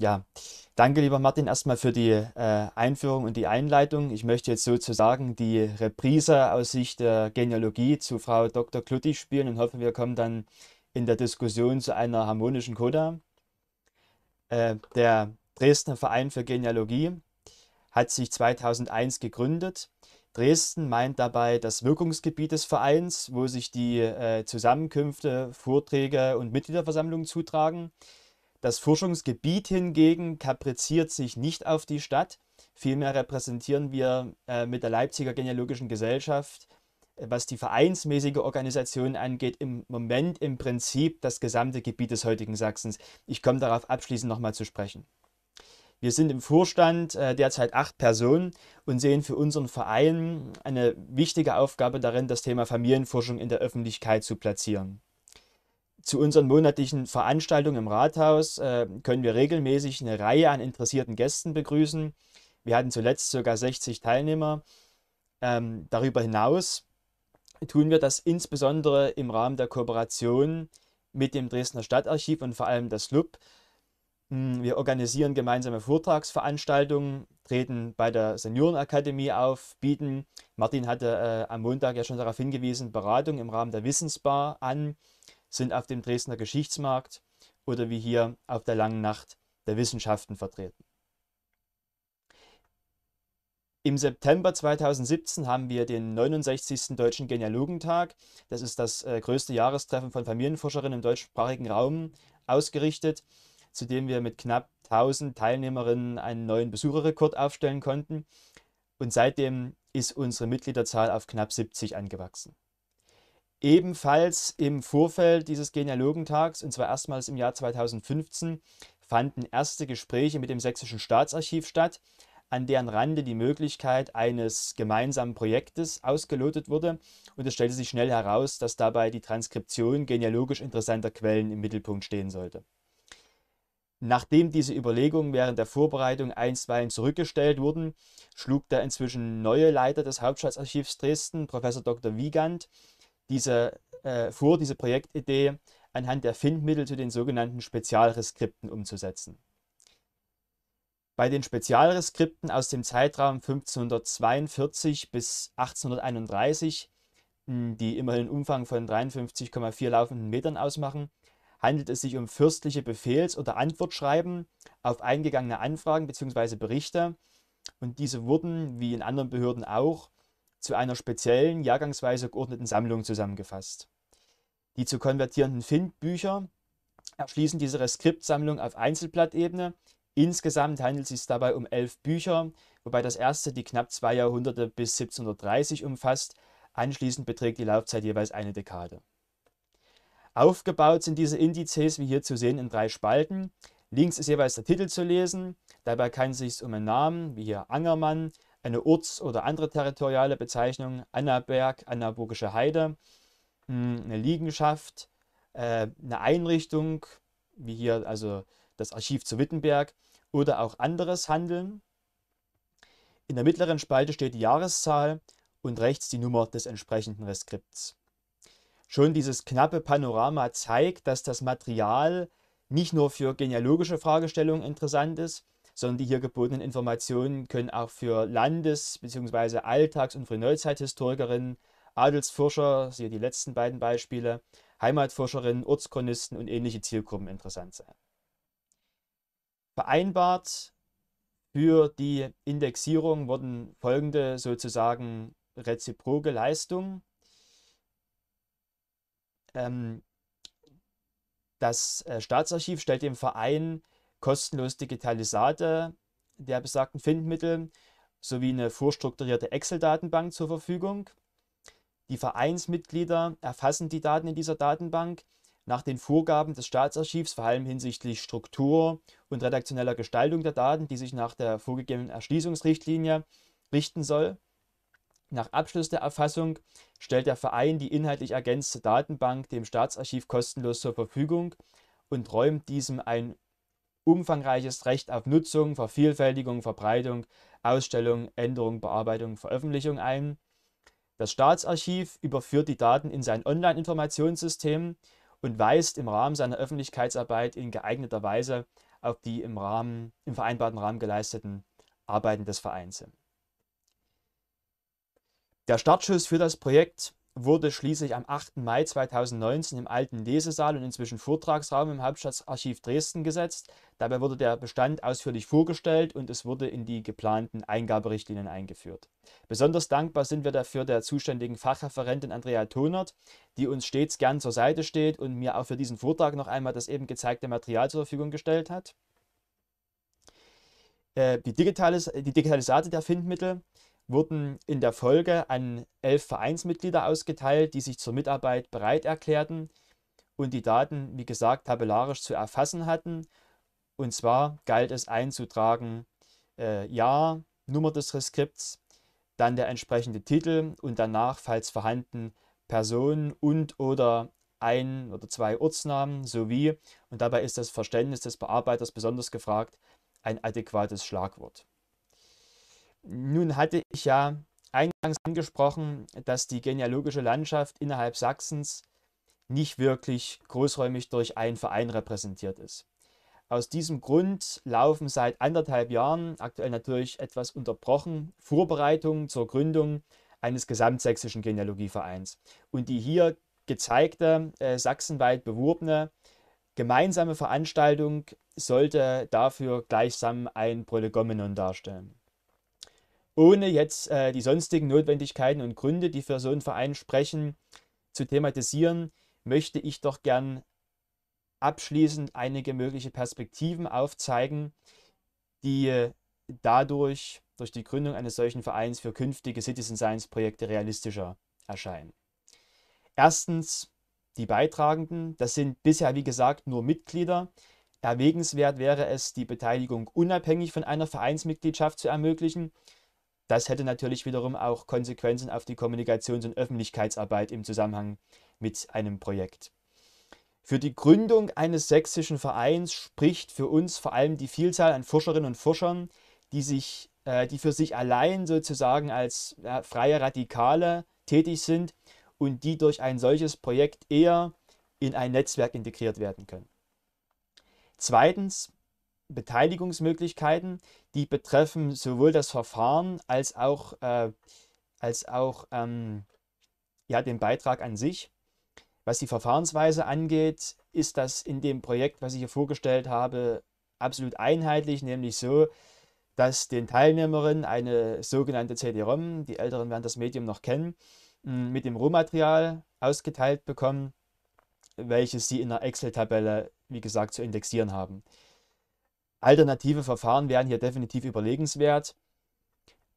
Ja, danke lieber Martin erstmal für die äh, Einführung und die Einleitung. Ich möchte jetzt sozusagen die Reprise aus Sicht der Genealogie zu Frau Dr. Klutti spielen und hoffe, wir kommen dann in der Diskussion zu einer harmonischen Coda. Äh, der Dresdner Verein für Genealogie hat sich 2001 gegründet. Dresden meint dabei das Wirkungsgebiet des Vereins, wo sich die äh, Zusammenkünfte, Vorträge und Mitgliederversammlungen zutragen. Das Forschungsgebiet hingegen kapriziert sich nicht auf die Stadt. Vielmehr repräsentieren wir äh, mit der Leipziger Genealogischen Gesellschaft, äh, was die vereinsmäßige Organisation angeht, im Moment im Prinzip das gesamte Gebiet des heutigen Sachsens. Ich komme darauf abschließend nochmal zu sprechen. Wir sind im Vorstand äh, derzeit acht Personen und sehen für unseren Verein eine wichtige Aufgabe darin, das Thema Familienforschung in der Öffentlichkeit zu platzieren. Zu unseren monatlichen Veranstaltungen im Rathaus äh, können wir regelmäßig eine Reihe an interessierten Gästen begrüßen. Wir hatten zuletzt sogar 60 Teilnehmer. Ähm, darüber hinaus tun wir das insbesondere im Rahmen der Kooperation mit dem Dresdner Stadtarchiv und vor allem das LUB. Hm, wir organisieren gemeinsame Vortragsveranstaltungen, treten bei der Seniorenakademie auf, bieten, Martin hatte äh, am Montag ja schon darauf hingewiesen, Beratung im Rahmen der Wissensbar an sind auf dem Dresdner Geschichtsmarkt oder wie hier auf der langen Nacht der Wissenschaften vertreten. Im September 2017 haben wir den 69. Deutschen Genealogentag. Das ist das äh, größte Jahrestreffen von Familienforscherinnen im deutschsprachigen Raum ausgerichtet, zu dem wir mit knapp 1000 Teilnehmerinnen einen neuen Besucherrekord aufstellen konnten. Und seitdem ist unsere Mitgliederzahl auf knapp 70 angewachsen. Ebenfalls im Vorfeld dieses Genealogentags, und zwar erstmals im Jahr 2015, fanden erste Gespräche mit dem Sächsischen Staatsarchiv statt, an deren Rande die Möglichkeit eines gemeinsamen Projektes ausgelotet wurde. Und es stellte sich schnell heraus, dass dabei die Transkription genealogisch interessanter Quellen im Mittelpunkt stehen sollte. Nachdem diese Überlegungen während der Vorbereitung einstweilen zurückgestellt wurden, schlug der inzwischen neue Leiter des Hauptstaatsarchivs Dresden, Professor Dr. Wiegand, diese, äh, vor, diese Projektidee anhand der Findmittel zu den sogenannten Spezialreskripten umzusetzen. Bei den Spezialreskripten aus dem Zeitraum 1542 bis 1831, hm, die immerhin einen Umfang von 53,4 laufenden Metern ausmachen, handelt es sich um fürstliche Befehls- oder Antwortschreiben auf eingegangene Anfragen bzw. Berichte. Und diese wurden, wie in anderen Behörden auch, zu einer speziellen, jahrgangsweise geordneten Sammlung zusammengefasst. Die zu konvertierenden Findbücher erschließen diese Reskriptsammlung auf Einzelblattebene. Insgesamt handelt es sich dabei um elf Bücher, wobei das erste die knapp zwei Jahrhunderte bis 1730 umfasst. Anschließend beträgt die Laufzeit jeweils eine Dekade. Aufgebaut sind diese Indizes, wie hier zu sehen, in drei Spalten. Links ist jeweils der Titel zu lesen. Dabei kann es sich um einen Namen, wie hier Angermann, eine Orts- oder andere territoriale Bezeichnung, Annaberg, Annaburgische Heide, hm, eine Liegenschaft, äh, eine Einrichtung, wie hier also das Archiv zu Wittenberg oder auch anderes Handeln. In der mittleren Spalte steht die Jahreszahl und rechts die Nummer des entsprechenden Reskripts. Schon dieses knappe Panorama zeigt, dass das Material nicht nur für genealogische Fragestellungen interessant ist, sondern die hier gebotenen Informationen können auch für Landes- bzw. Alltags- und Frühneuzeithistorikerinnen, Adelsforscher, siehe die letzten beiden Beispiele, Heimatforscherinnen, Ortschronisten und ähnliche Zielgruppen interessant sein. Vereinbart für die Indexierung wurden folgende sozusagen reziproke Leistungen. Ähm, das äh, Staatsarchiv stellt dem Verein kostenlos Digitalisate der besagten Findmittel sowie eine vorstrukturierte Excel-Datenbank zur Verfügung. Die Vereinsmitglieder erfassen die Daten in dieser Datenbank nach den Vorgaben des Staatsarchivs, vor allem hinsichtlich Struktur und redaktioneller Gestaltung der Daten, die sich nach der vorgegebenen Erschließungsrichtlinie richten soll. Nach Abschluss der Erfassung stellt der Verein die inhaltlich ergänzte Datenbank dem Staatsarchiv kostenlos zur Verfügung und räumt diesem ein umfangreiches Recht auf Nutzung, Vervielfältigung, Verbreitung, Ausstellung, Änderung, Bearbeitung, Veröffentlichung ein. Das Staatsarchiv überführt die Daten in sein Online-Informationssystem und weist im Rahmen seiner Öffentlichkeitsarbeit in geeigneter Weise auf die im, Rahmen, im vereinbarten Rahmen geleisteten Arbeiten des Vereins Der Startschuss für das Projekt wurde schließlich am 8. Mai 2019 im alten Lesesaal und inzwischen Vortragsraum im Hauptstadtarchiv Dresden gesetzt. Dabei wurde der Bestand ausführlich vorgestellt und es wurde in die geplanten Eingaberichtlinien eingeführt. Besonders dankbar sind wir dafür der zuständigen Fachreferentin Andrea Tonert, die uns stets gern zur Seite steht und mir auch für diesen Vortrag noch einmal das eben gezeigte Material zur Verfügung gestellt hat. Äh, die digitale, die digitale der Findmittel wurden in der Folge an elf Vereinsmitglieder ausgeteilt, die sich zur Mitarbeit bereit erklärten und die Daten, wie gesagt, tabellarisch zu erfassen hatten. Und zwar galt es einzutragen äh, Jahr, Nummer des Reskripts, dann der entsprechende Titel und danach, falls vorhanden, Personen und oder ein oder zwei Ortsnamen sowie, und dabei ist das Verständnis des Bearbeiters besonders gefragt, ein adäquates Schlagwort. Nun hatte ich ja eingangs angesprochen, dass die genealogische Landschaft innerhalb Sachsens nicht wirklich großräumig durch einen Verein repräsentiert ist. Aus diesem Grund laufen seit anderthalb Jahren, aktuell natürlich etwas unterbrochen, Vorbereitungen zur Gründung eines gesamtsächsischen Genealogievereins. Und die hier gezeigte, äh, sachsenweit beworbene gemeinsame Veranstaltung sollte dafür gleichsam ein Prolegomenon darstellen ohne jetzt äh, die sonstigen Notwendigkeiten und Gründe, die für so einen Verein sprechen, zu thematisieren, möchte ich doch gern abschließend einige mögliche Perspektiven aufzeigen, die äh, dadurch durch die Gründung eines solchen Vereins für künftige Citizen Science Projekte realistischer erscheinen. Erstens die Beitragenden, das sind bisher wie gesagt nur Mitglieder. Erwägenswert wäre es, die Beteiligung unabhängig von einer Vereinsmitgliedschaft zu ermöglichen. Das hätte natürlich wiederum auch Konsequenzen auf die Kommunikations- und Öffentlichkeitsarbeit im Zusammenhang mit einem Projekt. Für die Gründung eines sächsischen Vereins spricht für uns vor allem die Vielzahl an Forscherinnen und Forschern, die, sich, äh, die für sich allein sozusagen als äh, freie Radikale tätig sind und die durch ein solches Projekt eher in ein Netzwerk integriert werden können. Zweitens, Beteiligungsmöglichkeiten, die betreffen sowohl das Verfahren als auch, äh, als auch ähm, ja, den Beitrag an sich. Was die Verfahrensweise angeht, ist das in dem Projekt, was ich hier vorgestellt habe, absolut einheitlich, nämlich so, dass den Teilnehmerinnen eine sogenannte CD-ROM, die Älteren werden das Medium noch kennen, mit dem Rohmaterial ausgeteilt bekommen, welches sie in einer Excel-Tabelle, wie gesagt, zu indexieren haben. Alternative Verfahren wären hier definitiv überlegenswert.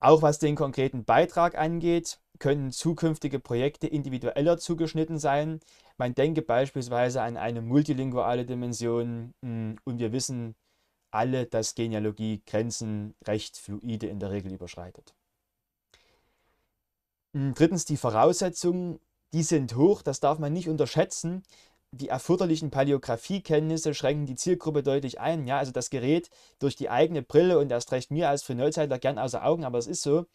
Auch was den konkreten Beitrag angeht, können zukünftige Projekte individueller zugeschnitten sein. Man denke beispielsweise an eine multilinguale Dimension hm, und wir wissen alle, dass Genealogie Grenzen recht fluide in der Regel überschreitet. Hm, drittens die Voraussetzungen, die sind hoch, das darf man nicht unterschätzen die erforderlichen Paläographiekenntnisse schränken die Zielgruppe deutlich ein. Ja, also das Gerät durch die eigene Brille und erst recht mir als Frühneuzeiler gern außer Augen, aber es ist so.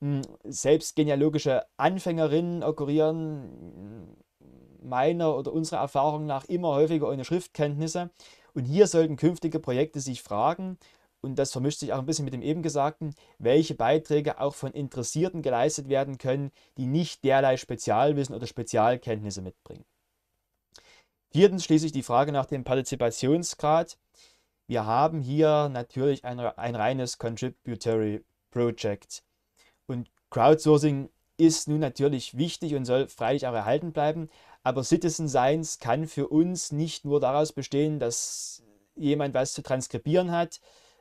Hm, selbst genealogische Anfängerinnen okkurieren hm, meiner oder unserer Erfahrung nach immer häufiger ohne Schriftkenntnisse. Und hier sollten künftige Projekte sich fragen, und das vermischt sich auch ein bisschen mit dem eben Gesagten, welche Beiträge auch von Interessierten geleistet werden können, die nicht derlei Spezialwissen oder Spezialkenntnisse mitbringen. Viertens schließlich die Frage nach dem Partizipationsgrad. Wir haben hier natürlich ein, ein reines Contributory Project. Und Crowdsourcing ist nun natürlich wichtig und soll freilich auch erhalten bleiben. Aber Citizen Science kann für uns nicht nur daraus bestehen, dass jemand was zu transkribieren hat,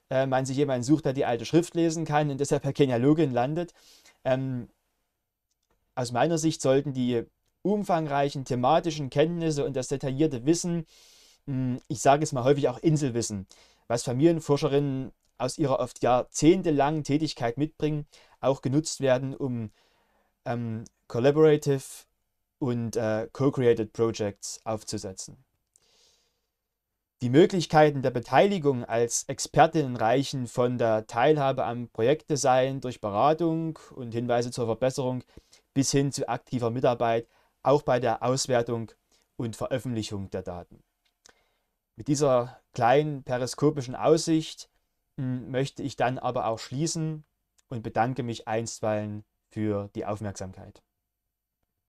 äh, man sich jemanden sucht, der die alte Schrift lesen kann und deshalb per Genealogin landet. Ähm, aus meiner Sicht sollten die umfangreichen thematischen Kenntnisse und das detaillierte Wissen, hm, ich sage es mal häufig auch Inselwissen, was Familienforscherinnen aus ihrer oft jahrzehntelangen Tätigkeit mitbringen, auch genutzt werden, um ähm, Collaborative und äh, Co-Created Projects aufzusetzen. Die Möglichkeiten der Beteiligung als Expertinnen reichen von der Teilhabe am Projektdesign durch Beratung und Hinweise zur Verbesserung bis hin zu aktiver Mitarbeit auch bei der Auswertung und Veröffentlichung der Daten. Mit dieser kleinen periskopischen Aussicht hm, möchte ich dann aber auch schließen und bedanke mich einstweilen für die Aufmerksamkeit.